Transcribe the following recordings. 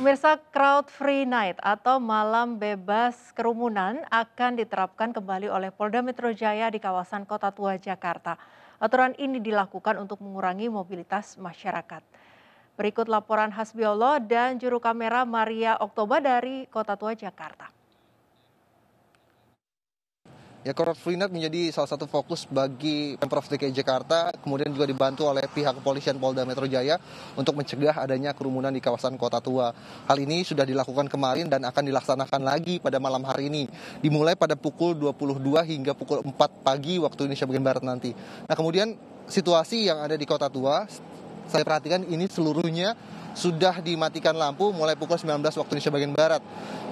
Pemirsa Crowd Free Night atau malam bebas kerumunan akan diterapkan kembali oleh Polda Metro Jaya di kawasan Kota Tua Jakarta. Aturan ini dilakukan untuk mengurangi mobilitas masyarakat. Berikut laporan Hasbiolo dan juru kamera Maria Oktoba dari Kota Tua Jakarta. Ya, Korat Freenet menjadi salah satu fokus bagi Pemprov DKI Jakarta, kemudian juga dibantu oleh pihak kepolisian Polda Metro Jaya untuk mencegah adanya kerumunan di kawasan Kota Tua. Hal ini sudah dilakukan kemarin dan akan dilaksanakan lagi pada malam hari ini, dimulai pada pukul 22 hingga pukul 4 pagi waktu Indonesia bagian Barat nanti. Nah, kemudian situasi yang ada di Kota Tua, saya perhatikan ini seluruhnya sudah dimatikan lampu mulai pukul 19 waktu Indonesia bagian barat.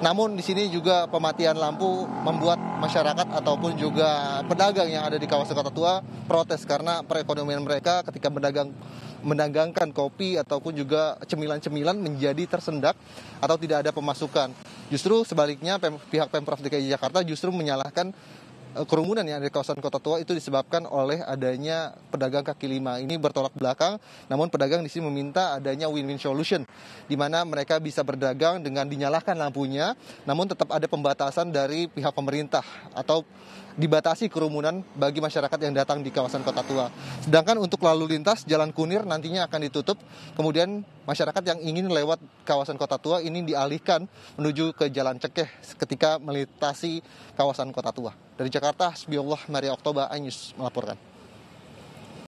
Namun di sini juga pematian lampu membuat masyarakat ataupun juga pedagang yang ada di kawasan Kota Tua protes karena perekonomian mereka ketika berdagang mendagangkan kopi ataupun juga cemilan-cemilan menjadi tersendak atau tidak ada pemasukan. Justru sebaliknya pihak Pemprov DKI Jakarta justru menyalahkan Eh, kerumunan yang ada di kawasan Kota Tua itu disebabkan oleh adanya pedagang kaki lima. Ini bertolak belakang, namun pedagang di sini meminta adanya win-win solution, di mana mereka bisa berdagang dengan dinyalakan lampunya, namun tetap ada pembatasan dari pihak pemerintah atau dibatasi kerumunan bagi masyarakat yang datang di kawasan Kota Tua. Sedangkan untuk lalu lintas Jalan Kunir nantinya akan ditutup. Kemudian masyarakat yang ingin lewat kawasan Kota Tua ini dialihkan menuju ke Jalan Cekeh ketika melintasi kawasan Kota Tua. Dari Jakarta Jakarta, Sbiullah Maria Oktoba Anyus melaporkan.